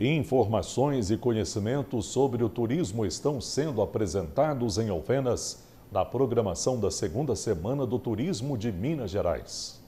Informações e conhecimentos sobre o turismo estão sendo apresentados em Alfenas na programação da segunda semana do Turismo de Minas Gerais.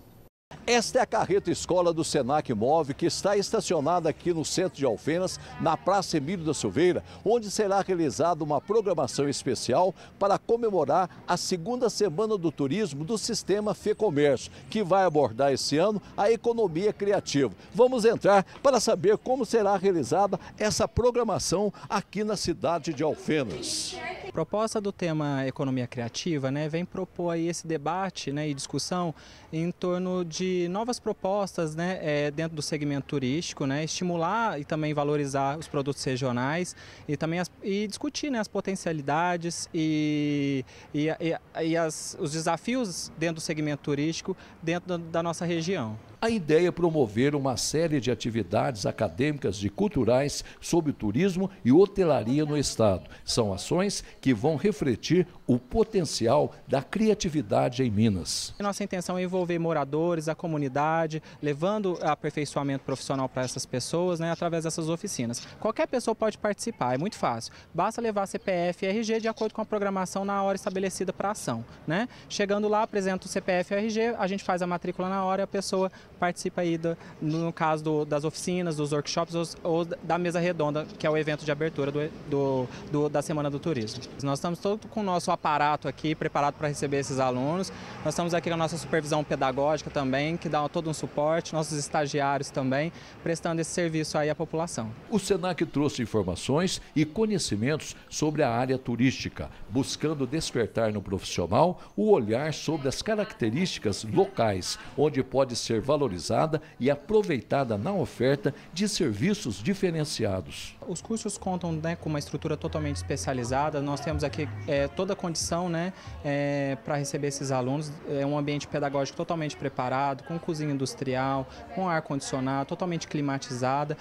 Esta é a carreta escola do Senac Move, que está estacionada aqui no centro de Alfenas, na Praça Emílio da Silveira, onde será realizada uma programação especial para comemorar a segunda semana do turismo do sistema Comércio, que vai abordar esse ano a economia criativa. Vamos entrar para saber como será realizada essa programação aqui na cidade de Alfenas proposta do tema economia criativa né, vem propor aí esse debate né, e discussão em torno de novas propostas né, é, dentro do segmento turístico, né, estimular e também valorizar os produtos regionais e também as, e discutir né, as potencialidades e, e, e, e as, os desafios dentro do segmento turístico dentro da, da nossa região. A ideia é promover uma série de atividades acadêmicas e culturais sobre turismo e hotelaria no Estado. São ações que vão refletir o potencial da criatividade em Minas. Nossa intenção é envolver moradores, a comunidade, levando aperfeiçoamento profissional para essas pessoas né, através dessas oficinas. Qualquer pessoa pode participar, é muito fácil. Basta levar CPF e RG de acordo com a programação na hora estabelecida para a ação. Né? Chegando lá, apresenta o CPF e o RG, a gente faz a matrícula na hora e a pessoa participa aí, do, no caso do, das oficinas, dos workshops ou, ou, da mesa redonda, que é o evento de abertura do, do da Semana do Turismo. Nós estamos todos com o nosso aparato aqui preparado para receber esses alunos. Nós estamos aqui com a nossa supervisão pedagógica também, que dá todo um suporte, nossos estagiários também, prestando esse serviço aí à população. O SENAC trouxe informações e conhecimentos sobre a área turística, buscando despertar no profissional o olhar sobre as características locais, onde pode ser valorizada e aproveitada na oferta de serviços diferenciados. Os cursos contam né, com uma estrutura totalmente especializada, nós temos aqui é, toda a condição né, é, para receber esses alunos. É um ambiente pedagógico totalmente preparado, com cozinha industrial, com ar-condicionado, totalmente climatizada,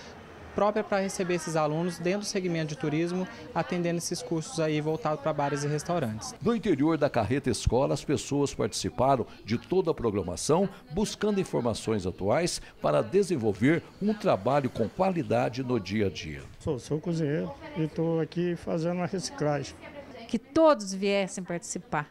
própria para receber esses alunos dentro do segmento de turismo, atendendo esses cursos aí voltados para bares e restaurantes. No interior da Carreta Escola, as pessoas participaram de toda a programação, buscando informações atuais para desenvolver um trabalho com qualidade no dia a dia. Sou, sou cozinheiro e estou aqui fazendo a reciclagem que todos viessem participar.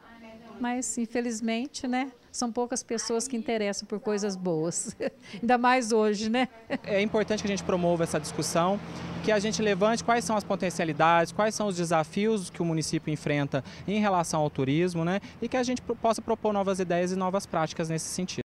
Mas, infelizmente, né, são poucas pessoas que interessam por coisas boas, ainda mais hoje, né? É importante que a gente promova essa discussão, que a gente levante quais são as potencialidades, quais são os desafios que o município enfrenta em relação ao turismo, né? E que a gente possa propor novas ideias e novas práticas nesse sentido.